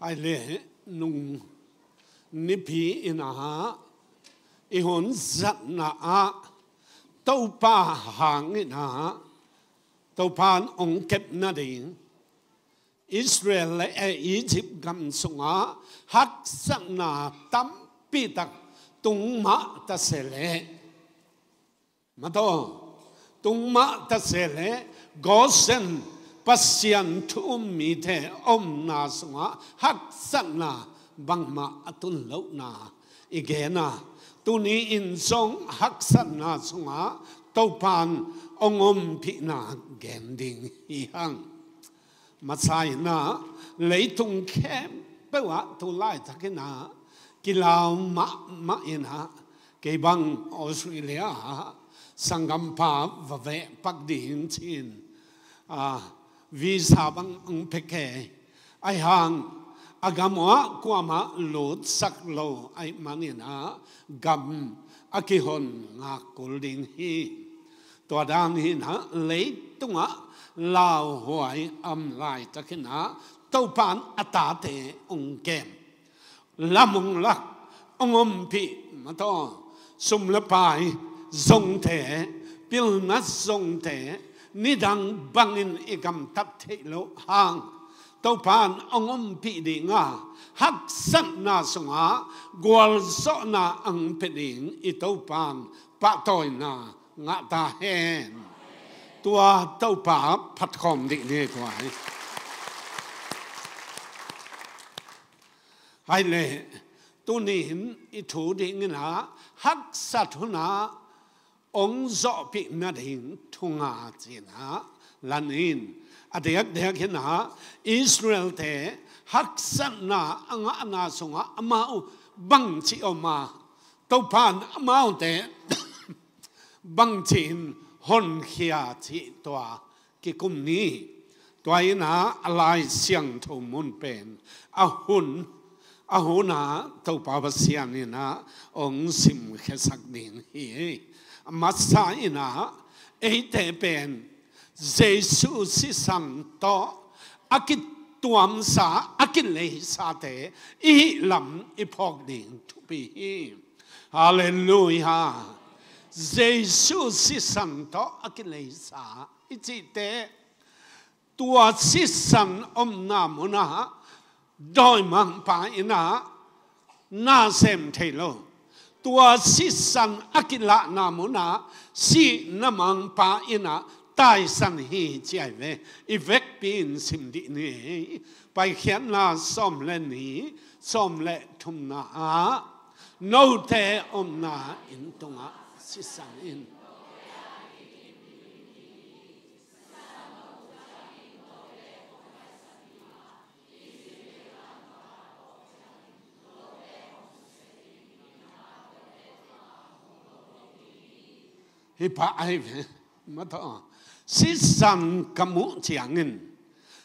埃勒侬，尼比那，伊洪扎那，托巴哈那，托潘欧克那丁，以色列埃及干松啊，哈克那塔比特，同马塔塞勒，马托，同马塔塞勒，高森。pasian thum mi the om na sunga hak san na bang ma atun lo na igena tu ni in song hak san na sunga tau pan om pi na gen ding hi hang ma sai na lấy tung khem bây giờ tu lại thắc na kỳ lao ma ma in ha kỳ bang Australia ha sangam pa và vẽ bắc điển chin à ah, visa bang ang peke ai hang à agama ma lot sak lo ai na gam akihon à nga kulding hi to dang hin ha le tunga lao hoài âm lại ta khi na tàu pan ata te ông kem la mong la ông om pi mà to sum la pai zong te pil na zong te ni dang bang in i gam tap the lo hang to pan ongom pi di nga hak sam na sunga gwal so na ang pe ding i to pan pa toy na nga ta hen tua to pa phat khom di ni tua hai hai le tu ni hin i thu di nga hak sat na องจอพินัดหิงทุงาจินะลันอินอเดียกเดียกเห็นะอิสราเอลเตฮักสนาอังอาณาสงะอามาบังชิอมาตพานอามาเตบังชินฮอนเขียชิตัวกิกุมนี้ตัวี้นะลายเสียงทุมุนเป็นอาหุนอาหุนาตบปาวเสียงนี่นะองสิมเขสักดินเฮ Massaina Eitepen Jesu si santo Akit tuam sa Akit lei sa te I lam ipok ding tu bi hi Hallelujah Jesu si santo Akit lei sa Ichi te Tua si san om na namuna Doi mang pa ina Na sem te lo tua si sang akila na muna si namang pa ina tai san hi chai ve i vek pin sim di ne pai khian na som le ni som le thum na a no te om na in tunga si sang in À hi pa ai mà thọ si sam kamu chiangin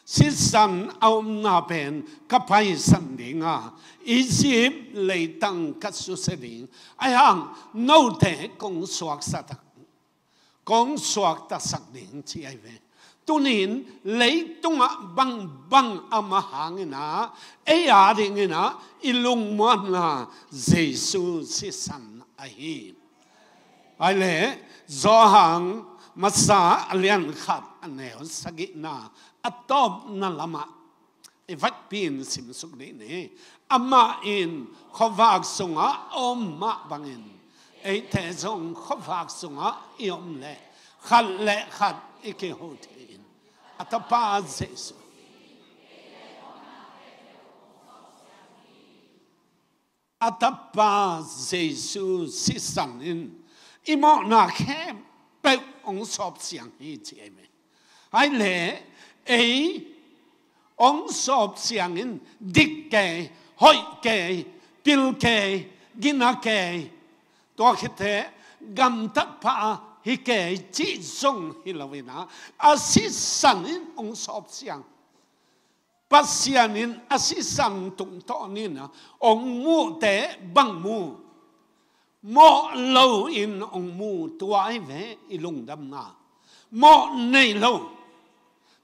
si san aum na pen ka pai san ding a egypt lei tang ka su se ding ai hang no te kong suak sa ta kong suak ta sak ding chi ai ve tunin lấy tung a băng băng âm hàng na ấy à đi nghe na ilung mon na Giêsu si à san ai ai lẽ ้ซอหังมัสสาอเลียนครับอันแนวสกิณาอตอบนะละมะอิวัตปีนสิมสุกนี้นี้อัมมาอินขอฝากสงฆอมมะบังอินเอทงขากสงอิอมลขัดลขัดอกโ一毛那开被王所想一切没，还来诶，王所想人地界、海界、表界、囡仔界，多去睇，咁得怕。迄个即种迄落位呐，啊是神人王所想，不是人啊是神动到人啊，王母的帮母。มอโลอินองมูตัวไอ้แวอีลงดำนามอในโล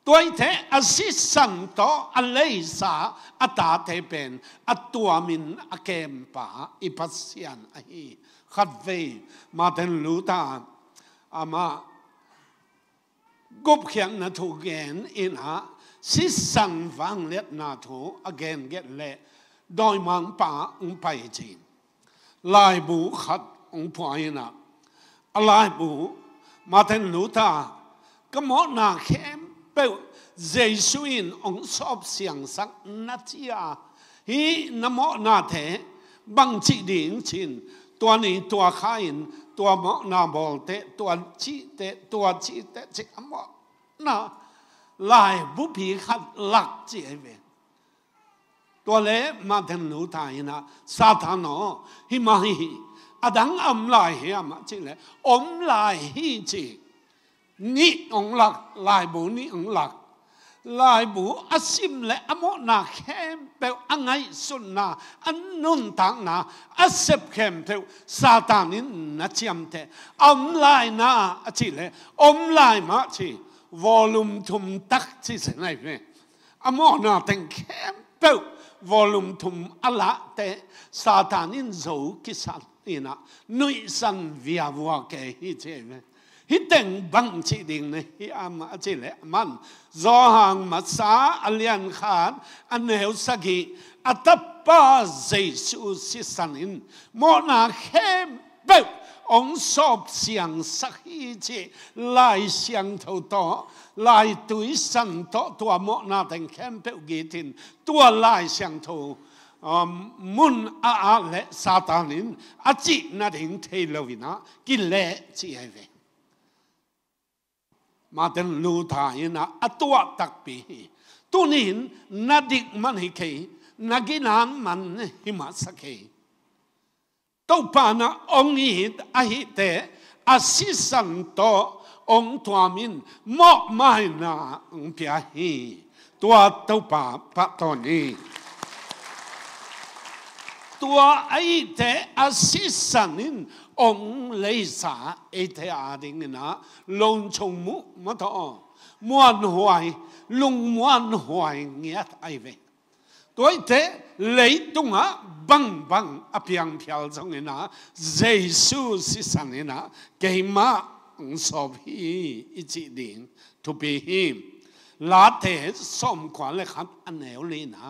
ตัวไอ้แทอาศิสังโตอะไรยสาอัตาเทเป็นอัตัวมินอเกมปาอิปัสยานอหิขัดเวมาเดินลูตาอามากบเขียงนาทูแกนอินะสิสังฟังเล็ดนาทูอเกนเกตเลดอยมังปาอุปไปจีนลายบูขัดองพอยนะลายบูมาเทนลูตาก็หมอนาเข้มเป้เจสุอินองสอบเสียงสักนาทีอาฮีนโมนาเทบังจีดิงชินตัวนี้ตัวข้ายินตัวหมอนาบอลเตตัวจีเตตัวจีเตจิอมอนาลายบุพีขัดหลักจีเวตัวเล่มาถึงหนูทายนะซาตานอฮิมาฮิอดังอมลายเฮียมาจิเลอมลายฮิจินิองหลักลายบุนิองหลักลายบุอาซิมเลอโมนาเข้มเปาอังไงสุนนาอันนุนตังนาอาเซบเข้มเทวซาตานินนัชยมเทอมลายนาจิเลอมลายมาจิวอลุมทุมตักจิสไนเฟอโมนาเต็งเข้มเปา volume thum ala te satan in zo ki san ina noi san via vua ke hi che me hi teng bang chi ding ne hi am a chi le man zo hang ma sa alian khan an heu sagi atapa jesu si san in mo na khem 往所上失意者来上头多，来对神าย莫那等看不给听，ต来上头。มุนอาอาเลซาตานินอาจินาถึงเทลวินะกิเลจิเอเวมาเดนลูทายนะอตัวตักปีตุนินนาดิกมันหิเคนกินานมันหิมาสเค topana ong hit a hi te a si san to ong tuamin mo mai na ong pia hi tua topa pa to ni tua ai te a si sanin ong lei sa e te a ding na lon chong mu ma to muan huai lung muan huai ngiat ai ve ตัวเตเลยตุงอ่ะบังบังอภิยังพิลจงเนะเยซูสิสันเนะเกี่ยมาสอบฮีอิจิดิงทุบีฮมลาเทสมกวาเลขัดอันเหวเลยนะ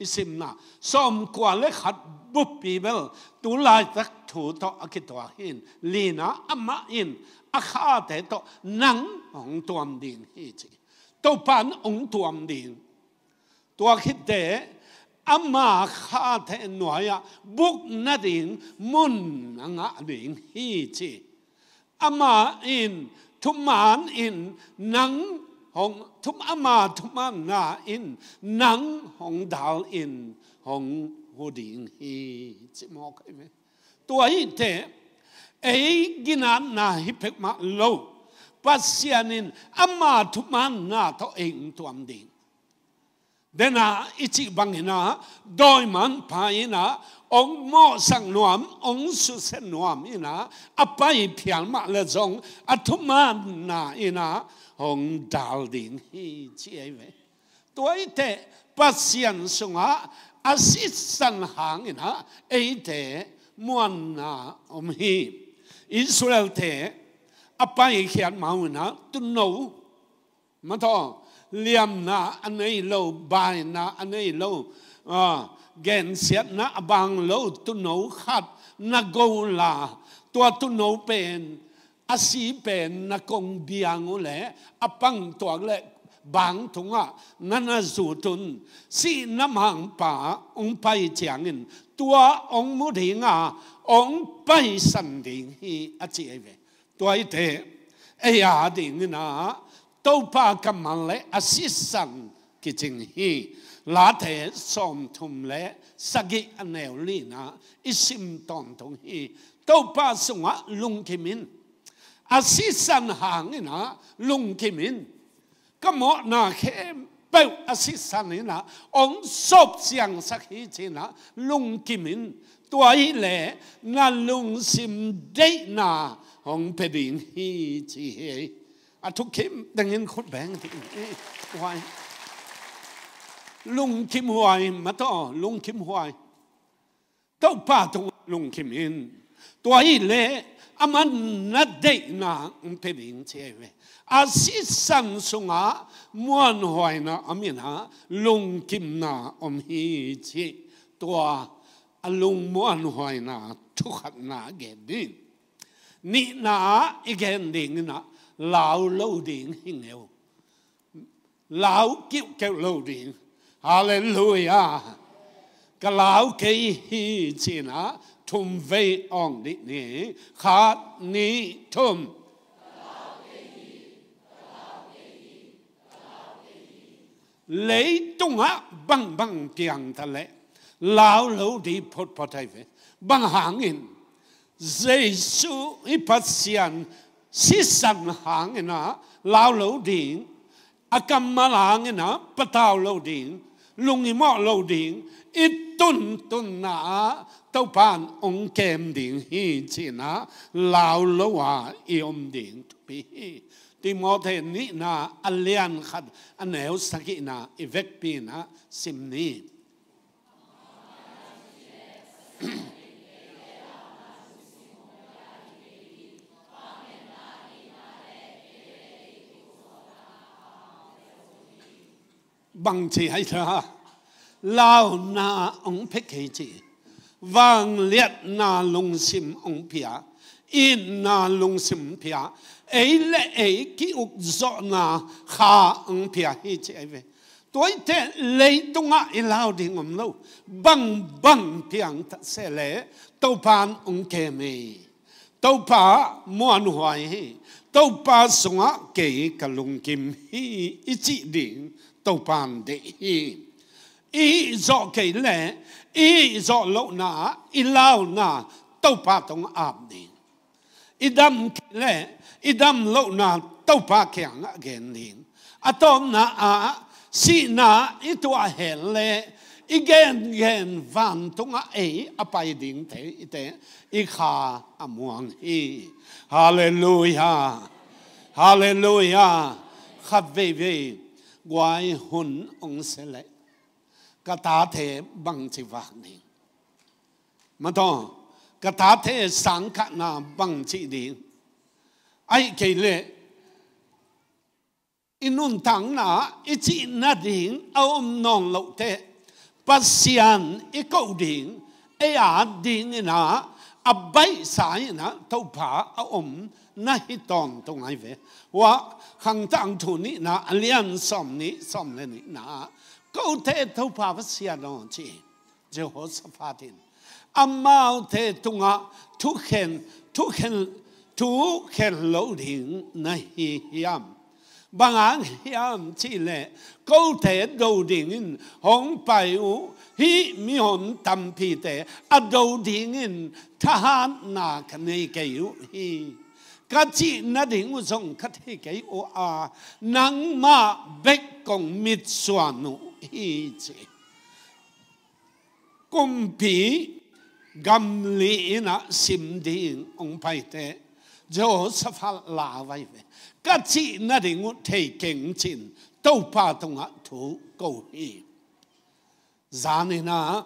อิสิมนะสมกวาเลขัดบุปผีเบลตุลายตักถูตออกิตววหินลีนะอัมมาอินอาคาเตตอนังองตัวมดินฮจิตัวปันองตัวมดินตัวคิดเตอมาคาเทนวยบุกนัดิงมุนงะดิงฮีจีอมาอินทุมานอินนังหงทุมอมาทุมานาอินนังหงดาวอินหงหูดิงฮีจีมอกไหมตัวอีเทอีกินานนาฮิเพกมาโลปัสยานินอมาทุมานนาทอเองตัวมดิงดนาอิจิบังนาดอยมันพายนาองโอสังนวมองสุเสนวมอินาอปายพิยมาเลจงอธตมานาอินาองดาลดินฮิเจเมตัวอิเตปัสยันสงฆ์อาศิสันหังอินาเอเตมวนนาอมฮีอิสุเลเตอปายเขียนมาอินาตุนโนมาท้อเลียมนะอันไหนเราบายนะอันไหนเราแกนเสียนะบางเราตุนเอขัดนาโกลา ตัวตุนเอเป็นอาศีเป็นนะกงเบียงอุแหละอปังตัวเหละบางทุงอ่ะนั่นสูตุนสีน้ำหางป่าองไปเจียงินตัวองมุดิงอ่ะองไปสันดิงฮีอาจีเอเวตัวอีเตเอยาดิงนะตปากมันเลอาศิสังกิจิงฮีลาเทสอมทุมเลสกิอเนวลีนะอิสิมตอนทงฮีโตปาสงะลุงคิมินอาศิสังหางนะลุงคิมินก็มอหนาเข้มเปาอาศิสังนนะองศบเสียงสักฮีจินะลุงคิมิน ตัวอีเลนั่ลุงซิมไดนาองเปดิงฮีจีเฮอัทุกคิมดังย้นคดแบงที่วายลุงคิมหวยมาต่อลุงคิมหวยต้าป้าตัวลุงคิมอินตัวอีเล่อามันนัดเด็กนะเุปบินเชืวอาศิสังสุงะมวนหวยนะอามินะลุงคิมนะอมฮีจีตัวลุงมวนหวยนะทุกขนาเกดินนี่นะอีกแห่งหนึ่งนะ lão lâu điện hình hiệu lão kiệu kêu lâu điện hallelujah cái lão kỳ hi chỉ na thum về ong đi nè khát ni thum lấy tung á băng băng tiếng thà lệ lão lâu đi phật phật thầy về băng hàng in giê xu ipassian สิสังหางนะลาวโลดิงอากรรมาลางนะปะตาวโลดิงลุงอิมอโลดิงอิตุนตุนนาเต้าปานองเกมดิงฮีจีนะลาวโลวาอิอมดิงทุพีติมมเทนี่นาอเลียนขัดอันเอวสกินาอีเวกปีนะสิมนีบังชีให้เธอเล่านาองเพกเฮจีวางเลียนาลงสิมองเพียอินนาลงสิมเพียเอเลเอกิอุกจอนาขาองเพียเฮจีเว ตัวเตเลยตุงอ่ะเล่าดีงมลูบังบังเพียงทัศเลตัวพานองเคมีตัวพามวนหวยตัวพาสงะเกยกลุงกิมฮีอิจิดิ tàu bàn để hi ý dọ kể lẽ ý dọ lộ na, ý lao nà tàu bà tông ạp đi ý đâm kể lẽ ý đâm lộ nà tàu bà kẻ ngã gen liền à tôm na à si na ý tùa hẹn lẽ ý ghen ghen vàn tông á ấy à bài điện thế ý thế ý khá à muang hi Hallelujah Hallelujah khắp về về วายหุนองเสลกตาเทบังจิวะนี้มาต่อกตาเทสังขนาบังจิดีไอเกลเลอินุนทังนาอิจินาดิงเอาอมนองเลเทปัสยานอิกอดิงเออาดิงนาอับไบสายนะทุบผาเอาอมนาฮิตองตรงไหนเวว่าขังตังทุนนี่นะอันเลี้ยงสมนี้สมเลยนี่นะก็เททุพาวเสียนองจีเจ้าหัวสฟาดินอามาเทตุงะทุกเห็นทุกเห็นทุกเห็นโลดิงในฮิยามบางอันฮิยามจีเลยก็เทโดดิงนิหงไปอูฮิมีหนตัมพีเตอดูดิงนิทหารนาคเนกยวฮี ka chi na ding u zong kha the ke o a nang ma bek kong mit suan nu hi chi kum pi gam li na sim ding ong pai te jo sa pha la vai ve ka chi na ding u the keng chin tâu pa tông hạ thủ cầu hi giá na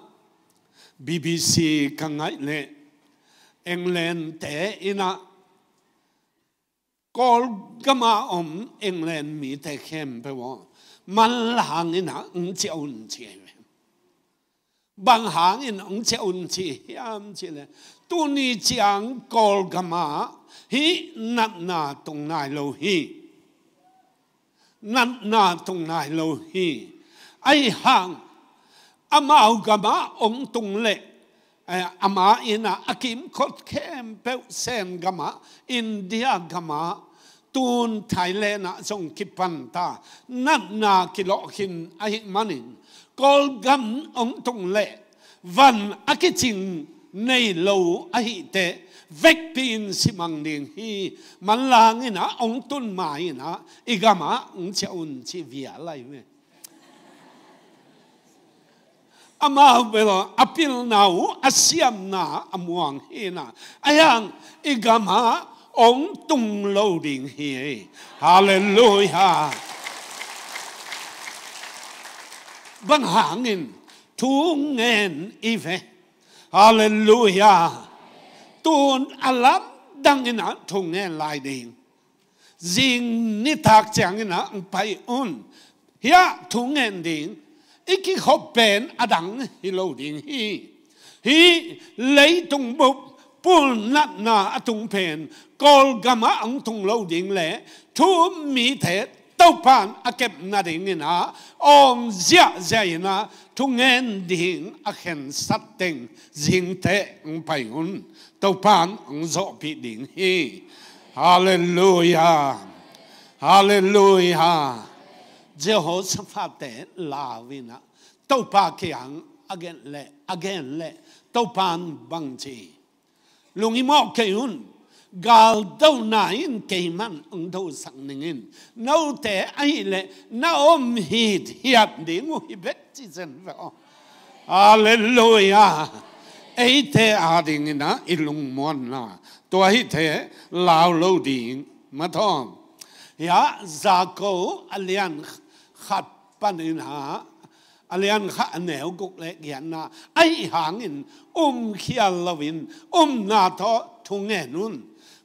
BBC càng ngại lệ England tế ina kol gama om england mi te khem pe wo man lang in ang che un che bang hang in ang che un che yam che le tu ni chiang kol gama hi nat na tung nai lo hi nat na tung nai lo hi ai hang amau gama om tung lệ Eh, ama ina akim kot kem pe sen gama india gama tun thailand na song kipan ta nat na kilo hin ai manin kol gam ong tung le van akichin nei lo ai te vek pin simang ding hi man lang ina ong tun mai na igama ung chaun chi via lai me ama velo apil nau asiam na amuang he na ayang igama ong tung lo ding he hallelujah bang vâng hangin tung en ive hallelujah tun alam dang ina tung en lai ding jing ni thak chang ina ang pai un hiya tung en ding อีกเขาเป็นอดังฮิโลดิงฮีฮีเลยตรงบุบปูนนัดนาอตุงเพนกอลกามะอังตุงโลดิงเละทุมมีเทศต้าปานอาเก็บนาดิงนะอมเจียใจนะทุงเงินดิ่งอาเห็นสัตติงจิงเตงไปงุนต้าปานอังโซพิดิ่งฮีฮาเลลูยาฮาเลลูยา Jehoshaphat te la vina tau pa kiang again le again le tau pan bang chi lungi mo ke hun gal dau na in ke man ung dau sang ning in no te ai le na om hi hiat ding hi bet chi zen va hallelujah ei te a ding na ilung mon na to hi te lao lo ding ma thong ya za ko alian ขัดปัญหาอะไรอันข้าแนวกุกเล็กยันนาไอหางอินอุ้มเขียนละวิน อุ้มนาทอทุงเงนุน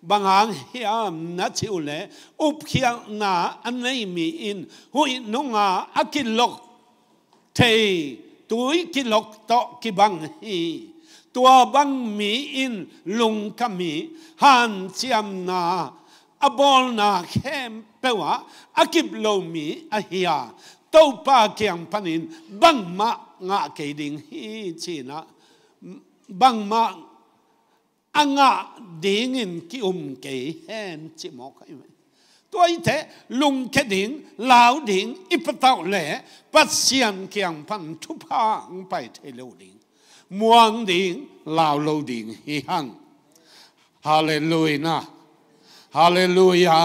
บางหางเฮียมนัชิวเลอุบเขียนนาอันไหนมีอินหุยนุงอาอกิลกเทตุยกิลกตอกิบังฮีตัวบังมีอินลุงกมีหันเชียมนา a bol na hem pewa mi a hia pa kyang panin bang ma nga ke hi china bang ma anga ding ki um ke hen chi mo kai mai to ai the lung ke ding lao ding ipatau le pat sian pan thu pa ang pai the lo ding muang ding lao lo ding hi hang hallelujah ฮาเลลูยา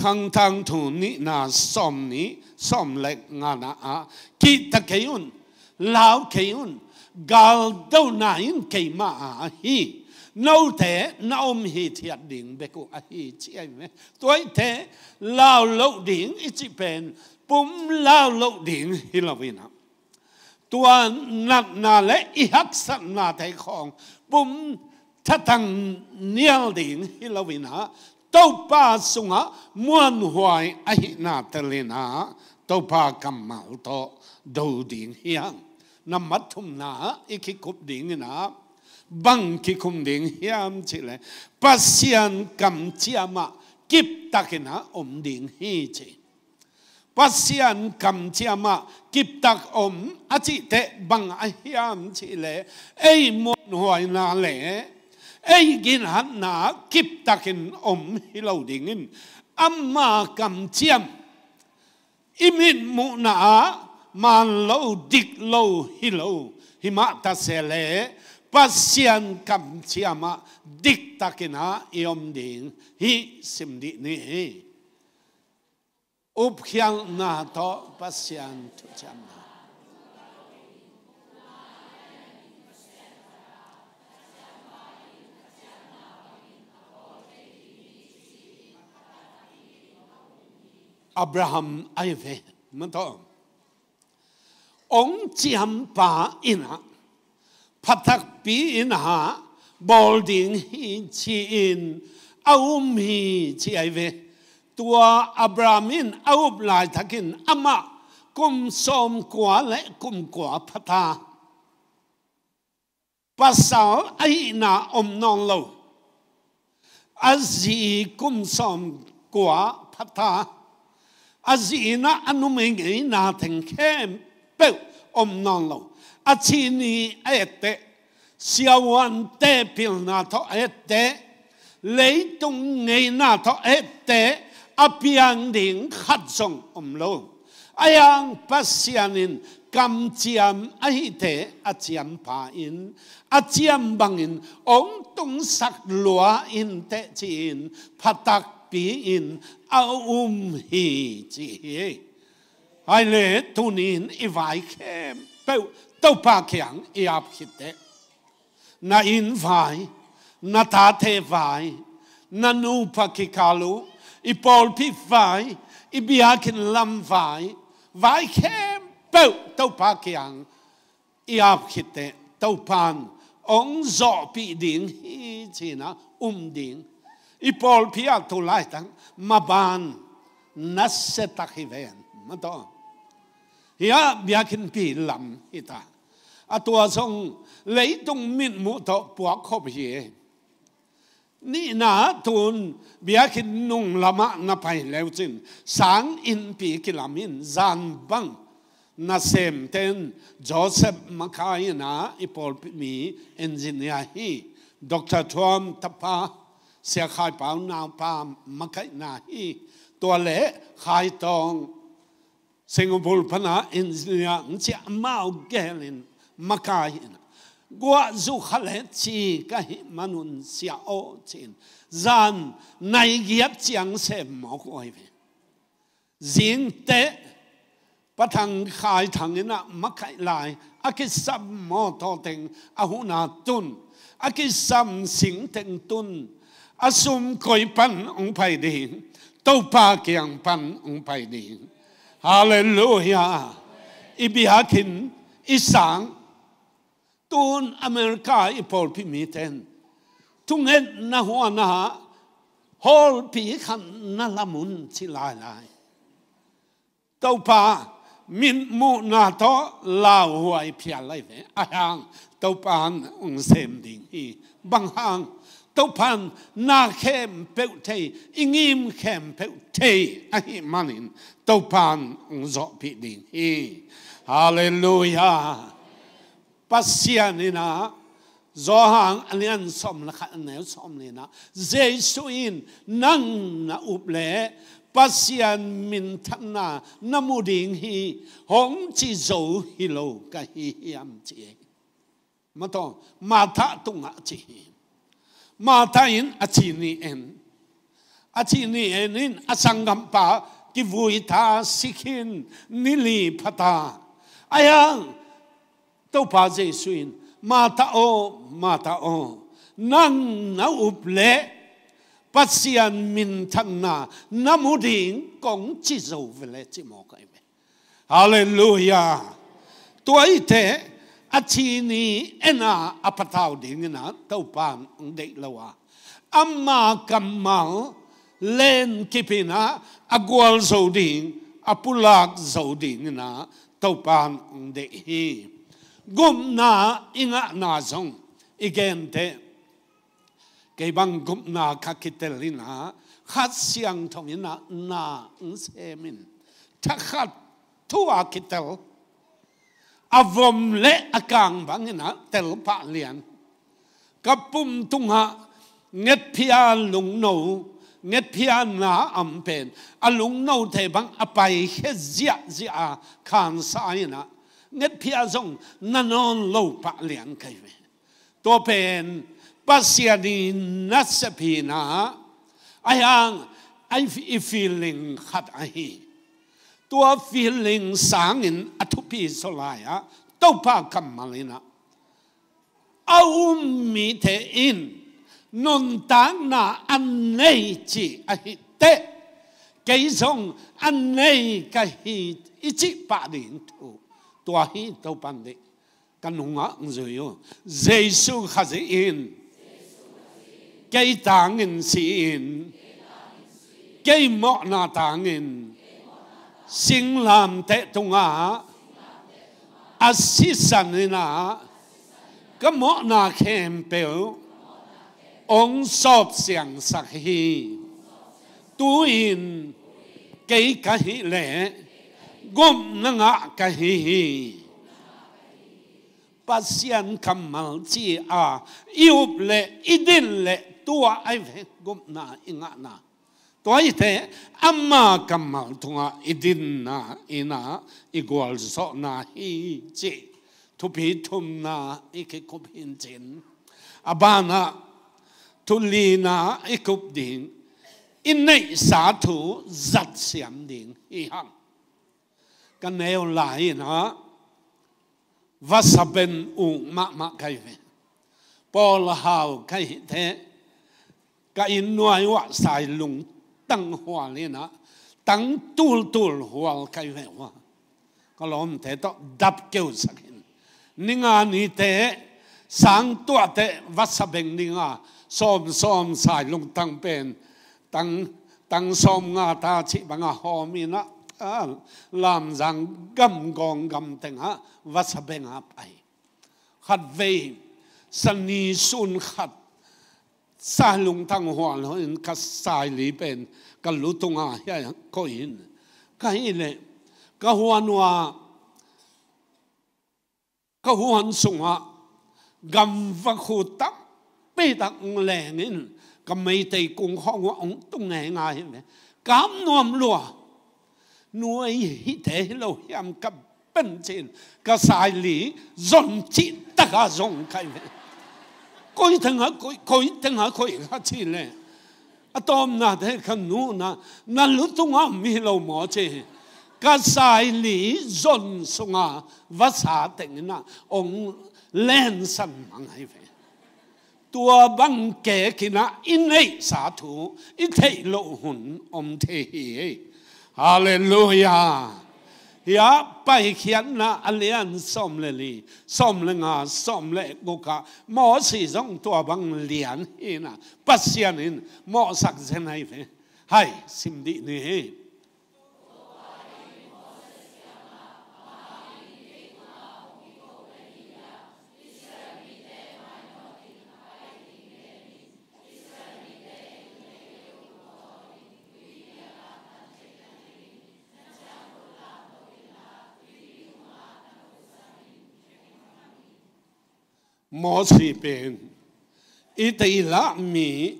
ขังทังทุนี้นาสอมนีสอมเล็กงานาอาคิดตะเคียนลาวเคียนกาลเดานายนเคียมาอาฮีนูเทนอมฮีเทียดิ่งเบกุอาฮีเชียเมตัวเทลาวโลดิ่งอิจิเป็นปุ่มลาวโลดิ่งฮิลาวินาตัวนักนาและอิฮักสันนาไทยของปุ่มทัตังเนียลดิ่งฮิลาวินา tàu pa sung á muôn hoài ai na tê lên á tàu pa cầm mạo to đầu điện hiang nằm mắt thùng ná ít khi cúp điện ná bằng khi khung điện hiam chỉ lệ pasian cầm chia mà kip takin na om điện hi chỉ pasian cầm chia mà kip tak om achi te bằng hiam chỉ lệ ai muốn hoài na lệ ấy egin han na kip takin om hilo dingin amma kam chiam imin mu na man lo dik lo hilo hima ta xe sele pasian kam chiama dik takin ha iom ding hi sim đi ni hi up khiang na to pasian tu chama Abraham ai về mà thôi ông chỉ ham pa in ha phát thắc pi in ha bol ding hi chi in Âu um hi chi ai về tua Abraham in aum lại thakin ama kum som quá lẽ kum quá phát tha sao ai na om non lâu gì kum som quá phát tha a zi na anu me nge na ten kem pe om non lo a chi ni ete sia wan te pil na to ete lấy tung ngay na to ete a piang ding khat song om lo ayang pasianin kam chiam ai te a chiam pa in a chiam bang in ong tung sak lua in te chi in phatak ปีอินเอาอุ้มหีจีไอเลทุนินอีไวเขมเป้ต้าปาแข็งอีอับคิดเตนาอินไวนาตาเทไวนานูปักิคาลูอีปอลพิฟไวอีบิอาคินลัมไวไวเขมเป้ต้าปาแข็งอีอับคิดเตต้าปานองจอบปีดิงฮีจีนะอุ้มดิง ipol pia tu laitan maban nasetakiven mato ya biakin pi lam ita atua song leitung min mu to puak khop hi ni na tun biakin nung lama na pai leu chin sang in pi kilamin zan bang na sem ten joseph makai na ipol mi engineer hi dr tom tapa sẽ khai báo nào pa mắc cái na hi tua khai tông Singapore pana engineer nchi amao gelin makai na gua zu khale chi ka hi manun sia o chin zan nai giap chiang se mo ko hi zing te patang khai thang ina makai lai akisam mo to teng ahuna tun akisam sing teng tun asum koi pan ong pai ding to pa kyang pan ong pai ding hallelujah ibihakin isang tun amerika ipol pi miten tunget na hua na hol pi kan na lamun chi lai lai to pa min mu na to la huai phia lai ve ahang to pa ong sem ding hi bang hang topan na khem peu te ingim khem peu te a hi manin topan zo pi din hi hallelujah pasianina zo hang alian som la kha ne som ni na jesu in nang na up le pasian min thana namuding hi hong chi zo hi lo ka hi yam chi ma to ma tha tung a chi hi mà ta in a chi ni en a chi ni en in a sang gam pa ki vui ta sikhin ni li phata ayang tâu pa dây suin mà ta o mà ta o nang na up lệ bác sĩ an min thân na nam mu ding cong chi dầu về lệ chi mò cái Hallelujah. Tôi thế အချီနီအနာအပထောက်ဒင်းနာတောပန်ဒိလဝါအမ္မာကမ္မာလန်ကိပိနာအဂွလ်ဇောဒင်းအပူလာကဇောဒင်းနာတောပန်ဒိဟီဂုမနာအင်္ဂနာဇုံအဂန်တေကေဘန်ဂုမနာခကိတလနာခတ်စီယံထုံနာနာအန်ဆေမင်ထခတ်ထူအကိတလอาวมเละอากางบางนะแต่ลปะเลียนกับปุ่มตุงหะเง็ดพิยาลุงโนเง็ดพิยาหนาอัมเป็นอลุงโนเทบังอไปเฮเจียเจียขานสายนะเง็ดพิยาจงนันนลลปะเลียนใครเวตัวเป็นปัสยาดีนัสพีนะไอยังไอฟีลิงขัดไอตัวฟีลิงสังอินอทุพีสลายอะต้าพาคำมาเลยนะเอามีเทอินนนตังนาอันเนจิอหิเตกยงอันเนกหิอิจิปะดินทูตัวหิเต้าปันดิกันหงะงจุยเจสุขจีอินกยตังอินสีอินกยมอกนาตังอิน sing lam te tunga asisan na ka mo na khem peo ong sop siang sak hi tu in cái ka hi le gom na nga ka hi hi pasian kamal chi a iup le idin le tua ai ve gom na inga na toy te amma kamal tunga idin na ina igual so na hi chi tu pi tum na ike kup hin chin abana tu li na ikup din in nei sa thu zat siam din hi hang kan neo lai na vasaben u ma ma kai ve pol hau kai te ka in nuai wa sai lung ตั้งหัวเลยนะตั้งตูลตูลหัวกันเลยว่าก็ล้มเตต้องดับเกี่ยวสักนิ่งานี่เทสังตัวเทวัดสเบงนิ่งาซ้อมซ้อมสายลงตั้งเป็นตั้งตั้งซ้อมงาตาชิบังอาหอมีนะลามจังกำกองกำเตงฮะวัดสเบงอาไปขัดเวสนนีสุนขัดสาลุงทั้งหัวเรห็นก็สายลีเป็นก็ู้ตุงอาเฮียก็อินก็อินเลยก็หัวนัวก็หัวสุงะกำฟักหูตักปีตักแหลงอินก็ไม่ตีกุงห้องว่าองตุงแหงไงกำนวมลัวนัวฮิเทเราเยมกับเป็นเช่นก็สายลีจนจิตตะกาจงใคร koi thằng hả koi koi thằng hả koi ra chi le a à, tom na thế khăn nu na na lu tung a mi lo mo che ka sai li zon sunga va sa teng na ong len san mang hai ve tua băng kẻ kì na in ấy xả thủ thầy lộ ông thầy hallelujah อย่าไปเขียนนะอันเลียนส้มเลยลีส้มเลยงาส้มเลยกุกะหมอสีสองตัวบางเลียนนะปัสยานินหมอสักเซนไห้เฟให้สิมดีนี่ mò xì bền ý tây lạ mi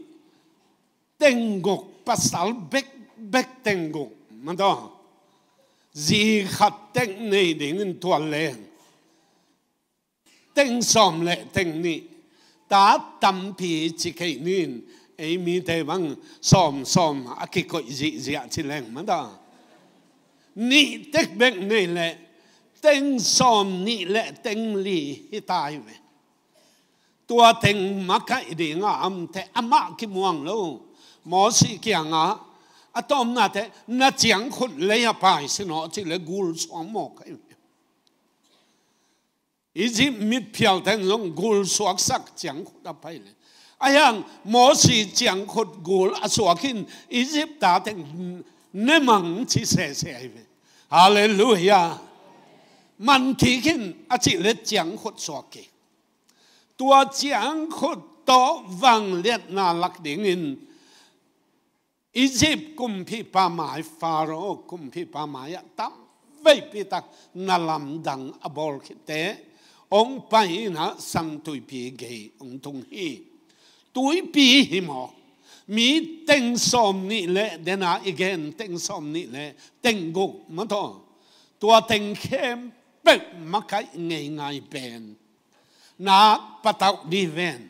tên ngục bà sáu bếch bếch tên ngục mà đó gì khát tên này để ngân thuần lên tên xóm lệ tên này ta tâm phí chỉ kể nên ấy mi tây văng xóm xóm à kì cội dị dị ạ chỉ lên mà đó nị tích bệnh này lệ tên xóm nị lệ tên lì hi tai vậy ตัวเต็งมักไอดีงามแต่อามาคิมวังลูหมอสิเกียงอ่ะอะตอมน่ะแต่น่ะเจียงคนเลยอะไปสินอจิเลกูลสองหมอกอีจิมิดเพียวแทงลงกูลสวกสักเจียงคนไปเลยไอายังหมอสิเจียงคนกูลอสวกินอีจิปตาแทงเนมังชิเสียเสียไปฮาเลลูยามันที่ขึ้นอาจิเลเจียงคนสวกิตัวเจียงขุดโตวังเลียดนาลักดิ่งอินอียิปต์กุมพี่ปาหมายฟาโรห์กุมพี่ปาหมายตั้มเวปิตักนาลำดังอบอลคิเตองไปนะสังตุยปีเกยองทุงฮีตุยปีหิมอกมีเต็งสอมนี่แหละเดนาอีเกนเต็งสอมนี่แหละเต็งกุกมันทอตัวเต็งเข้มเป็กมักไงไงเป็น na pataw diven.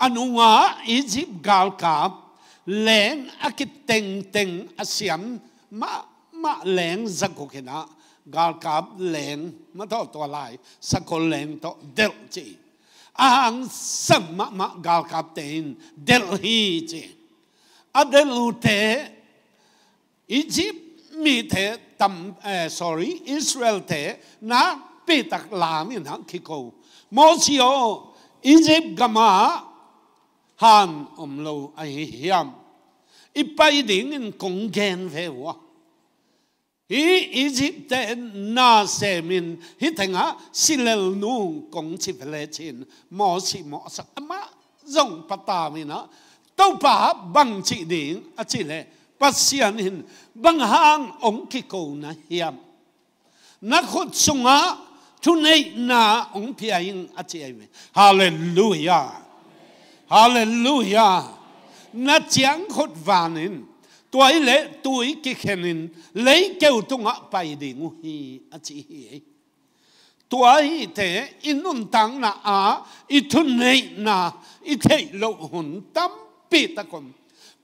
Ano nga isip galkap leng akit teng teng asyam ma ma leng zakukina galkap leng mato to lai sakol leng to del chi. Ang sang ma ma galkap ten del hi chi. Adelute Egypt มีเทตัมเออ sorry อิสราเอลเทนะปีตักลามีนะคิโก Mosio Egypt gama han om lo ai hiam ipai ding in kong gen ve wa i Egypt te na se min hi tenga silel nu kong chi vele chin mo si mo sa ama zong pata mi na tau pa bang chi ding a chi le pasian hin bang hang ong ki ko na hiam na khot sunga ทุนในนาองพี่อิงอาเจียมฮาเลลูยาฮาเลลูยานาจียงขดวานินตัวเละตัวกิเขนินเลยเกี่ยวตรงอ่ะไปดิงูฮีอาเจียตัวอีเทอินุนตังนาอาอิทุนในนาอิเทโลหุนตัมปีตะกม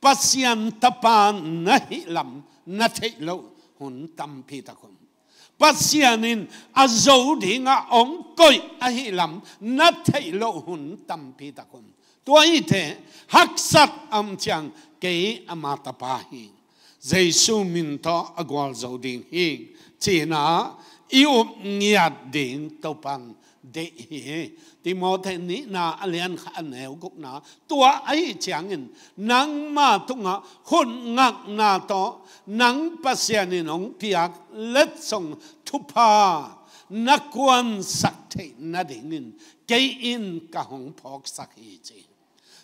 ปัสยันตปานนะฮิลัมนาเทโลหุนตัมปีตะกม bắt xe nên à dấu thì ngã ông coi à hi lắm nát thấy lộ hồn tâm pi ta con, tôi thế hắc sát âm chàng cái amata pa hi dây su minh to agwal dấu đình hi chỉ na yêu nghiệt đình tàu pan de hi ti mo the ni na alian kha ne guk na tua ai chiang in nang ma tu nga hun ngak na to nang pasian in ong piak let song thu pa nakwan sak the na ding in ke in ka hong phok sak hi chi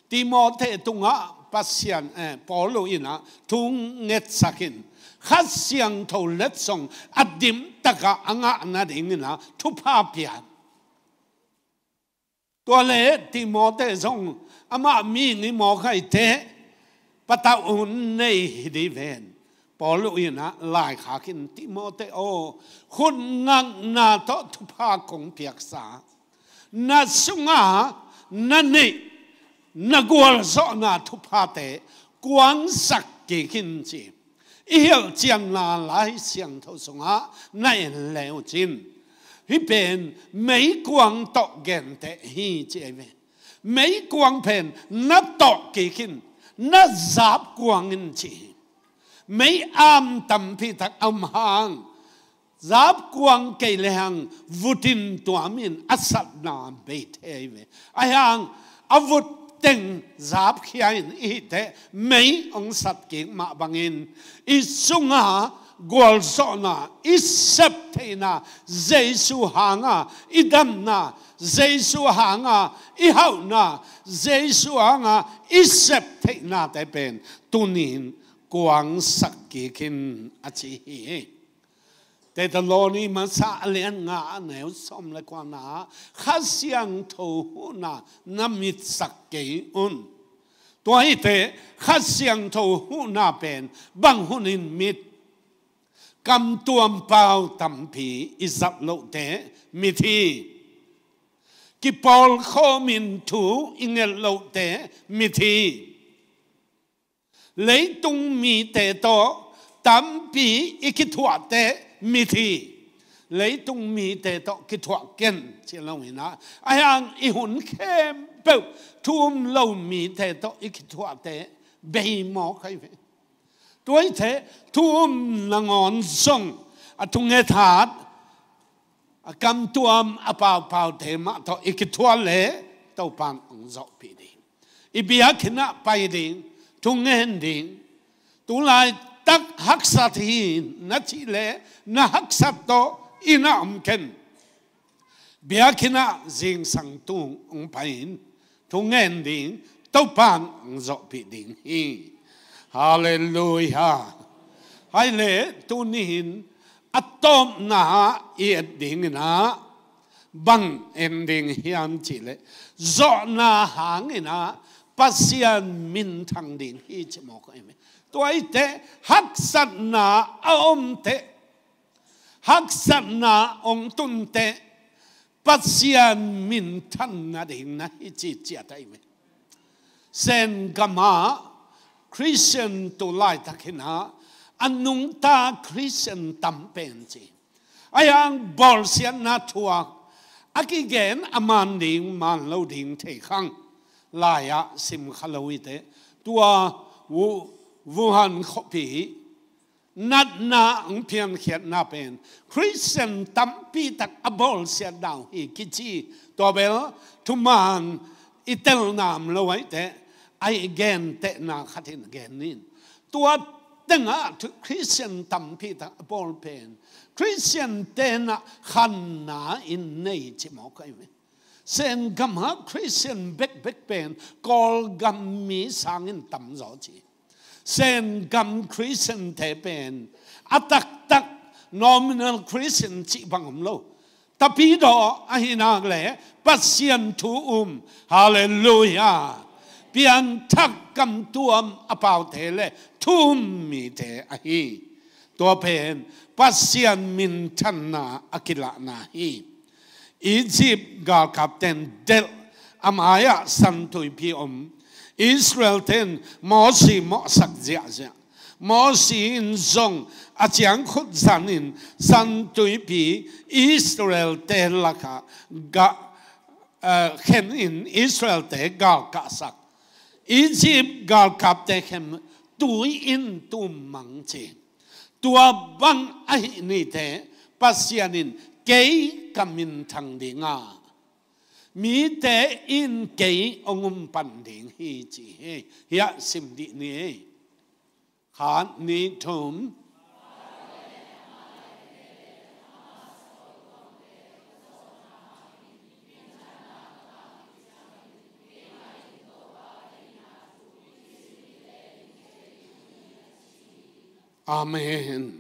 ti mo the tu nga pasian eh polo ina thung nget sakin khát siang thâu let song adim taka anga na ding na thu pa piak ตัวเลที่หมอเตซงอามามีนี่หมอไข่เทปะตาอุนในดีเวนปอลุยนะลายขาขินที่หมอเตโอ คุณงังนาทอทุภาคงเพียกษา นาสุงานั่นนี่นกวลซอนาทุพาเต กวางสักกี่ขินจีเอี่ยวเจียงนาหลายเสียงท่สงาในแลวจิน hi pen mấy quang tọ gen te hi chị em mấy quang pen na tọ kỳ khin na giáp quang in chị mấy am tâm phi thắc âm hàng giáp quang cây lệ hàng vutin tòa min asat na bê thế về ai hàng avut teng giáp khi anh ít thế mấy ông sat kiến mạ bằng in ít sung à gol so na isep the na jesu hanga idam na jesu hanga i hau na jesu hanga isep the na te pen tunin kuang sak ki kin achi hi te ta lo ni ma sa len nga ne som le kwa na kha siang tho hu na namit sak ke un toi te kha siang tho hu na pen bang hunin mit กำตัวเปล่าตำผีอิสับโลเตมิทีกิปอลข้อมินถูอิงเงลโลเตมิทีเลยตุงมีเตโตตำผีอิกิถวเตมิทีเลยตุงมีเตโตกิถวเกนเชื่อเราเห็นนะไอ้ยังอิหุนเข้มเปิลทุ่มเรามีเตโตอิกิถวเตเบยมอใครเหมตัวเททุ่มนงอนส่งอทุงเงถาดกำตัวมอปาวปาวเทมะต่ออีกทัวเล่เต้าปานองจอปีดิอีบียขนะไปดิทุงเงินดิตุลายตักหักสัตหินนัชิเลนะักสัตโตอินาอมเคนบียขนะจิงสังตุงองไปทุงเงินดิเต้าปานองจอปีดิงฮี Hallelujah. Hai le tu ni atom na ha iet ding na bang em ding hiam chi zo na hang na pasian min thang ding hi chi mo ko em tuai te hak sat na om te hak sat na ong tun te pasian min thang na ding na hi chi chi ta em sen gama คริสเตียนตัวไล่ทักนะอันนุงตาคริสเตียนตั้มเป็นจีไอ้ยังบอลเสียนนาทัวอักเกนอามันดิงมันเลวดิงเที่ยงลายะสิมขลวิเตตัววูวูฮันขบีนัดนาองเพียงเขียนนาเป็นคริสเตียนตั้มปีตักอบอลเสียดาวฮีกิจีตัวเบลทุมานอิตาลนามเลวไว้เตะไอเกนเตนาคัดินเกนนินตัวตั้งอ่ะทุคริสเตียนตั้มพีตับอลเพนคริสเตียนเตนะขันนาอินเนจิมอกไอเวเซนกัมฮะคริสเตียนเบกเบกเพนกอลกัมมีสังอินตั้มจอจิเซนกัมคริสเตียนเทเพนอัตักตัก n o มิน a ลคริสเตียนจิบังมโลตะพีดออหินากเลปัสเซียนทูอุมฮาเลลูยาเปียงทักกำตัวมอเปล่เทเลทุ่มมีเทอะฮีตัวเพนปัสยนมินชันนาอกิละนาฮีอียิปตกาลกับเตนเดลอามายะสันตุยพีอมอิสราเอลเทนมอสีมอสักเจียเจียมอสีอินซงอาจารย์ขุดสันินสันตุยพีอิสราเอลเทนลักะกะเข็นอินอิสราเอลเทกาลกะสัก Egypt gal kapte hem tu in tu mangche tua bang ai ni te pasianin kei kamin thang dinga mi te in kei ongum pan ding hi chi he ya sim di ni khan ni thum Amen.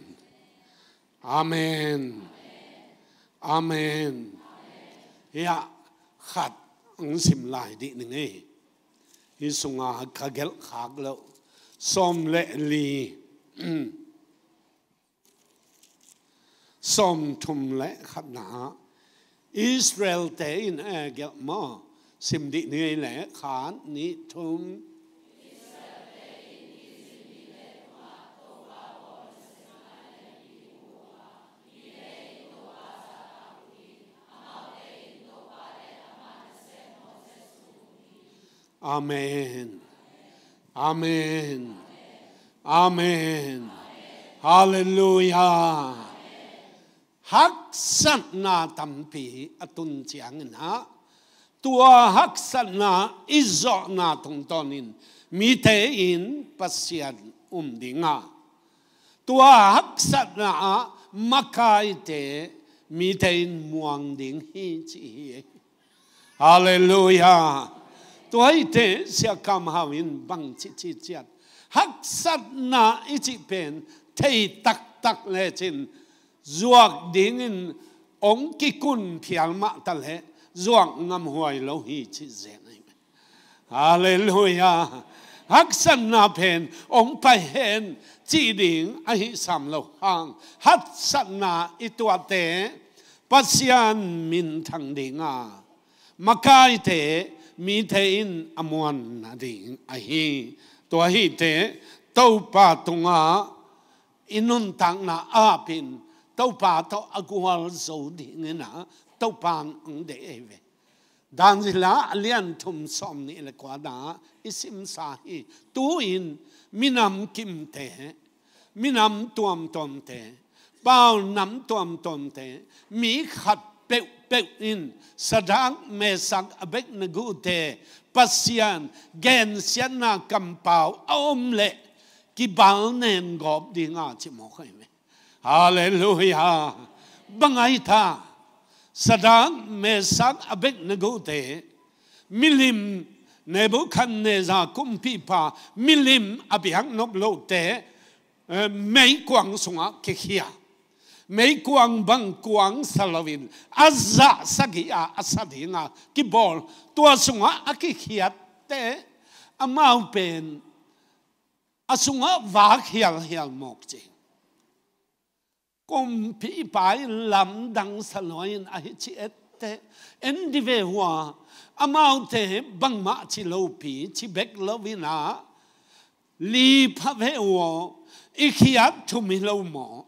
Amen. Amen. เฮียขัดอังสิมลายดีหนึ่งเอที่สุงอาคาเกลขากแล้วสมเลลีสมทุมเละขนา อิสราเอลเตยนเอเกลมอสิมดีนี้แหละขานนิทุม Amen, amen, amen, Hallelujah. Hắc sẵn na tầm phí atun chiang na. Tua hắc sẵn na izọ na thùng tonin. Mi thế in pasian um đi nga. Tua hắc sẵn na makai te mi thế in muang ding hi chi Hallelujah. ตัวไอ้เตเสียคำหาวินบังชิชิจัดฮักสัตนาอิจิเป็นเทตักตักเลจินจวกดิ้งินองกิกุนเพียลมะตะเลจวกงำหวยโลหิชิเจนฮาเลลูยาฮักสันนาเพนองไปเห็นจีดิงอหิสามโลหังฮักสันนาอิตัวเตปัสยานมินทังดิงามาไกเตมีเทอินอมวนนาดิงอหีตัวฮีเตเต้าป่าตุงาอินุนตังนาอาพินเต้าป่าเต้าอกุวัลสูดิงนะเต้าป่านองเดเอเวดันสิลาเลียนทุมสอมนี่ละกว่าดาอิสิมสาฮีตูอินมินำกิมเตมินำตวมตอมเตเป้านำตวมตอมเตมีขัดเปว pek in sadang me sak abek na gu te pasian gen sian na kam pau om le ki bal nen gop di nga chi mo khai me hallelujah bangai tha sadang me sak abek na gu te milim nebu khan ne za kum pi pa milim abiang nop lo te eh, mei quang sunga ke khia mấy quang bằng quang salovin azza sagia asadina ki bol tua sunga aki khiat te amau pen asunga va khial hial mok chi kom pi pai lam dang saloin a hi chi et te en di ve hua amau te bang ma chi lo pi chi bek lovina li pa ve wo ikhiat thumi lo mo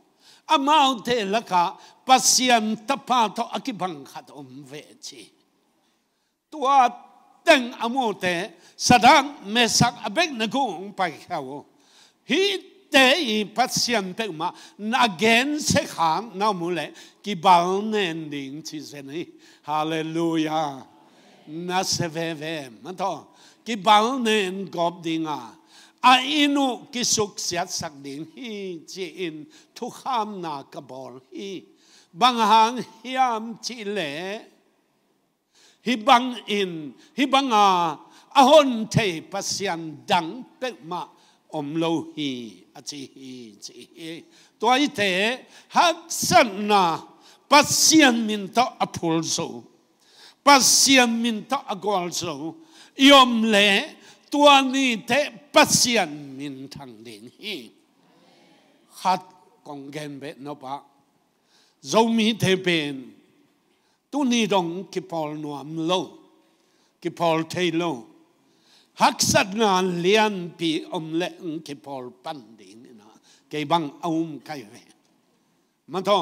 amount te laka pasiyam tapha to akibang khatum vechi tua ten amote sada mesak abek nagung p a g h a g he te i p a t i e n t uma nagense ham na mule k i b a n nen ding chi sene hallelujah nasaveve m a t a inu ki suk siat sak ding hi chi in thu kham na ka bol hi bang hang hiam chi le hi bang in hi bang a a hon te pasian dang pe ma om lo hi a chi hi chi hi toi te hak san na pasian min to a phul zo pasian min to a gol zo yom le tua ni hi ตัวนี้เทปัสยันมินทางดินฮีขัดกองเกนเบนปะ dấu mi thế bên tu ni dong ki pol nuam lo ki pol te lo hak sat na lian pi om le ki pol pan ding na ke bang aum kai ve man to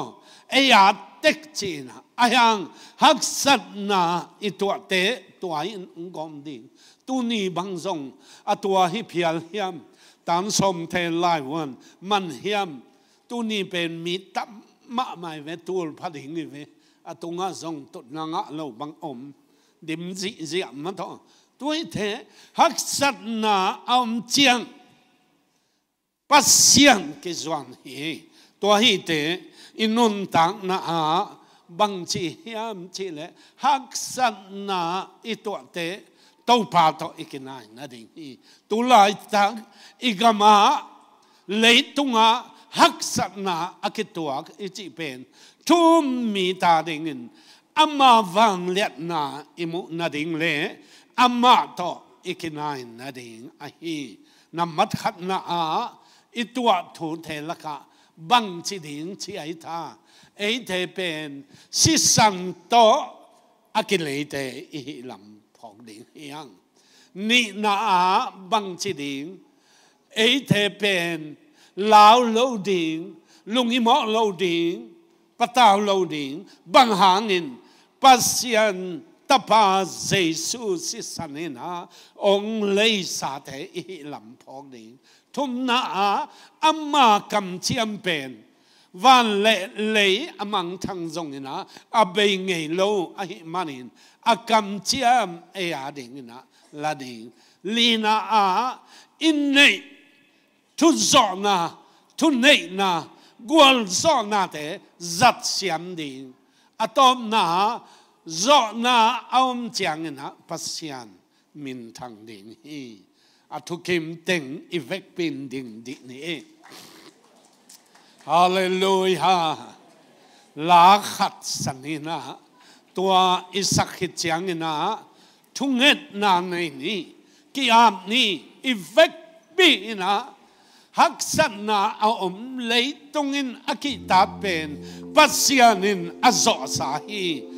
ai e ya tek chi na a hang hak sat na i tu te tua in ngom ding tu ni bang zong a tua hi phial hiam tam som the lai won man hiam tu ni pen mi tam ma mai ve tul pha ding ni ve a tu nga zong tu na nga lo bang om dim zi zi ma to tuổi thế hắc sát na ông chiang bát xiang cái doan hi tua hi thế in nun tang na a บังชีเฮีามชีเลฮักสันนาอิตัวเตตัวพาตัวอีกนายนั่นเองตุลายตังอีกมาเลยตุงาฮักสันนาอักตัวอีจีเป็นทุ่มมีตาดิ่งินอามาวังเลตนาอิมุนั่นเองเลอามาตัวอีกนายนั่นเองะฮีนัมมัดขัดนาอิตัวถูเทลกะบังชิดิงชิไอทาไอเทเป็นสิสังโตอากิเลเตอิลำพอกดิงเฮียงนินาาบังชิดิงไอเทเป็นลาวโลดิงลุงอิมอโลดิงปะตาวโลดิงบังหางินปัสยันตปาเจสุสิสันนาองเลยสาเตอิลำพอกดิงทุ่มนาอาอามาคำเชียมเป็นวันเละเลยอามังทังจงนะอาเบงเงโลอาหิมันินอาคำเชียมเอียดิงนะลาดิงลีนาอาอินเนทุจอนาทุเนนากวนจอนาเตจัดเสียมดิงอาตอมนาจอนาอมเจียงนะพัศยานมินทังดิงฮี À, a thu kim ting i vek pin ding đi ni hallelujah la khat sanina tua isakhit changina thunget na nei ni ki am ni i vek bi na hak san na a om lei tungin a pen pasianin azo sahi